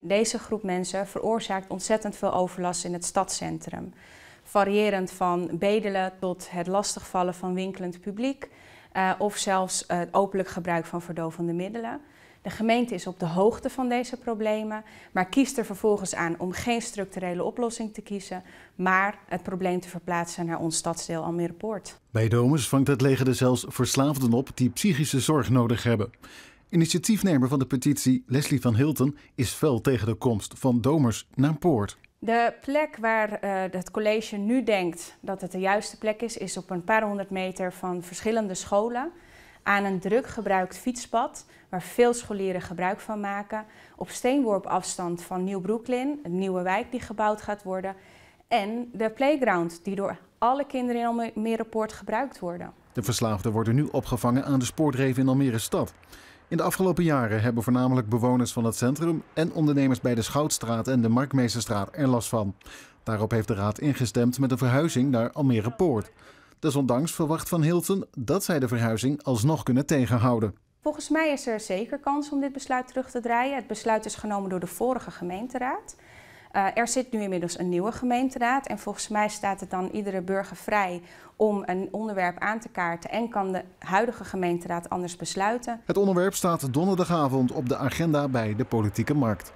Deze groep mensen veroorzaakt ontzettend veel overlast in het stadscentrum. Variërend van bedelen tot het lastigvallen van winkelend publiek eh, of zelfs eh, het openlijk gebruik van verdovende middelen. De gemeente is op de hoogte van deze problemen, maar kiest er vervolgens aan om geen structurele oplossing te kiezen, maar het probleem te verplaatsen naar ons stadsdeel Almere Poort. Bij Domus vangt het leger er zelfs verslaafden op die psychische zorg nodig hebben. Initiatiefnemer van de petitie, Leslie van Hilton, is fel tegen de komst van domers naar Poort. De plek waar eh, het college nu denkt dat het de juiste plek is, is op een paar honderd meter van verschillende scholen. Aan een druk gebruikt fietspad, waar veel scholieren gebruik van maken. Op steenworp afstand van Nieuw-Brooklyn, een nieuwe wijk die gebouwd gaat worden. En de playground, die door alle kinderen in Almere Poort gebruikt worden. De verslaafden worden nu opgevangen aan de spoordreven in Almere Stad. In de afgelopen jaren hebben voornamelijk bewoners van het centrum en ondernemers bij de Schoutstraat en de Markmeesterstraat er last van. Daarop heeft de raad ingestemd met een verhuizing naar Almere Poort. Desondanks verwacht Van Hilton dat zij de verhuizing alsnog kunnen tegenhouden. Volgens mij is er zeker kans om dit besluit terug te draaien. Het besluit is genomen door de vorige gemeenteraad. Eh, er zit nu inmiddels een nieuwe gemeenteraad en volgens mij staat het dan iedere burger vrij om een onderwerp aan te kaarten en kan de huidige gemeenteraad anders besluiten. Het onderwerp staat donderdagavond op de agenda bij de politieke markt.